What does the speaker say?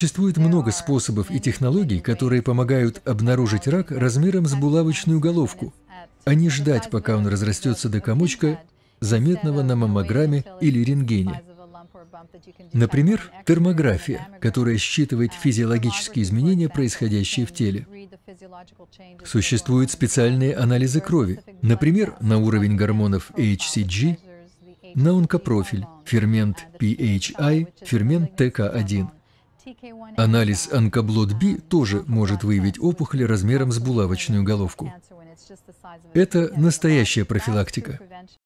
Существует много способов и технологий, которые помогают обнаружить рак размером с булавочную головку, а не ждать, пока он разрастется до комочка, заметного на маммограмме или рентгене. Например, термография, которая считывает физиологические изменения, происходящие в теле. Существуют специальные анализы крови, например, на уровень гормонов HCG, на онкопрофиль, фермент PHI, фермент ТК1. Анализ анкоблот-Би тоже может выявить опухоль размером с булавочную головку. Это настоящая профилактика.